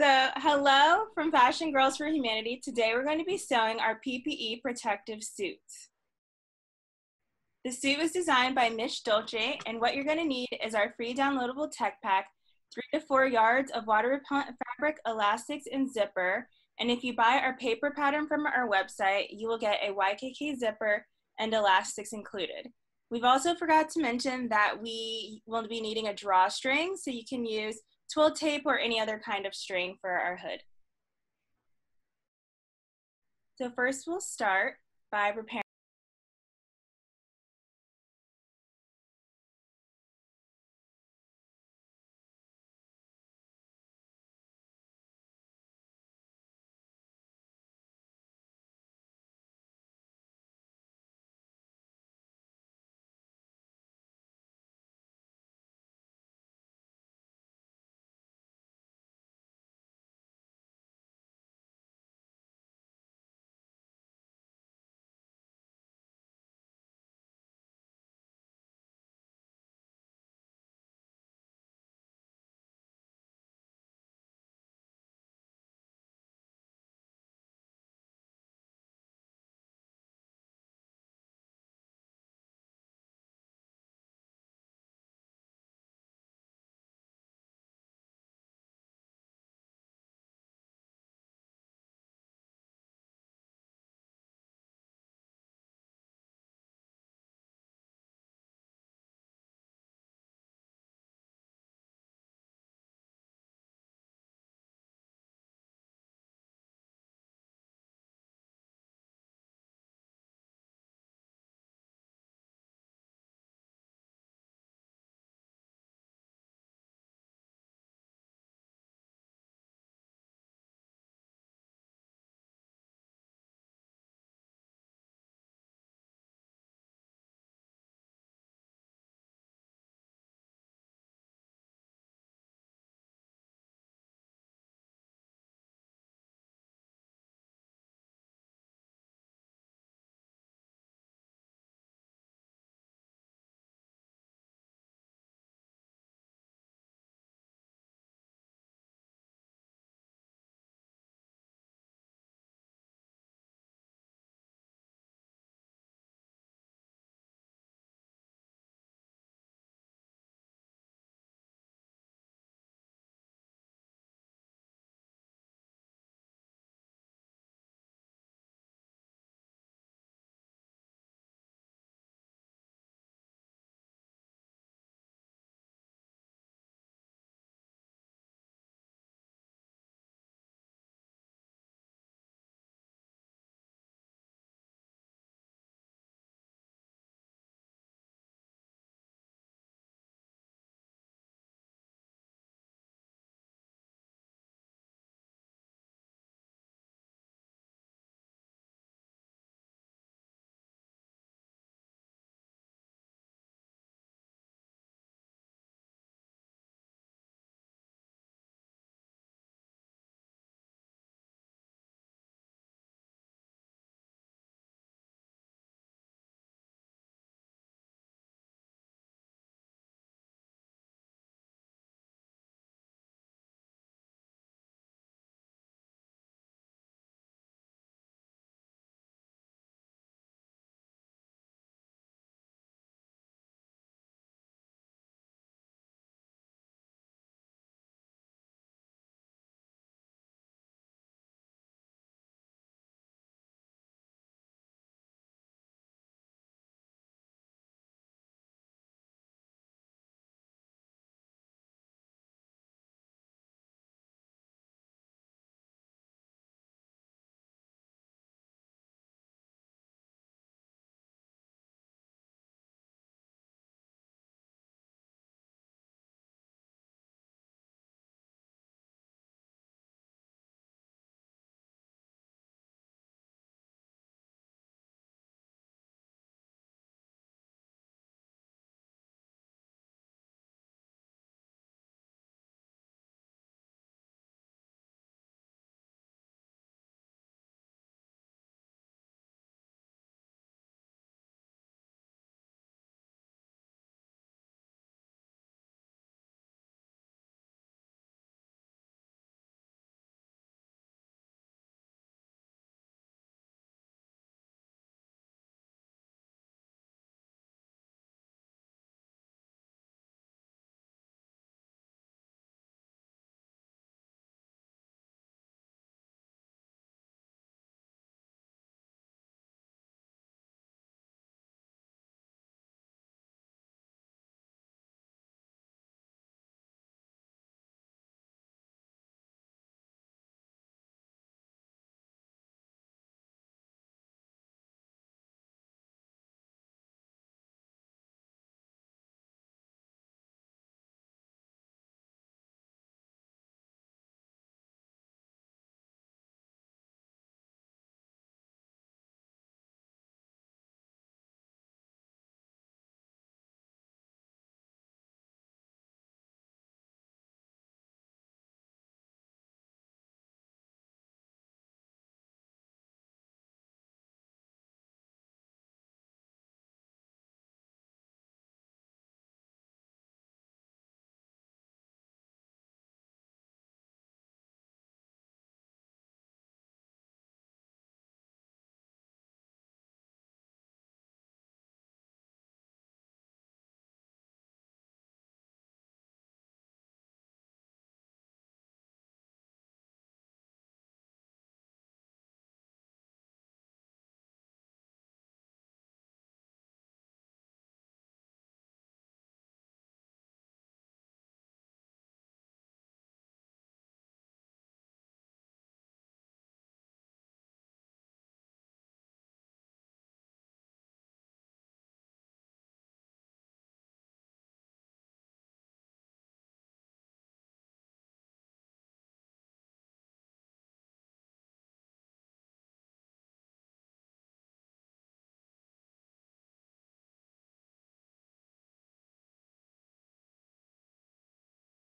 So, hello from Fashion Girls for Humanity. Today we're going to be sewing our PPE protective suit. The suit was designed by Mish Dolce, and what you're going to need is our free downloadable tech pack, three to four yards of water repellent fabric, elastics, and zipper. And if you buy our paper pattern from our website, you will get a YKK zipper and elastics included. We've also forgot to mention that we will be needing a drawstring, so you can use twill tape, or any other kind of string for our hood. So first we'll start by preparing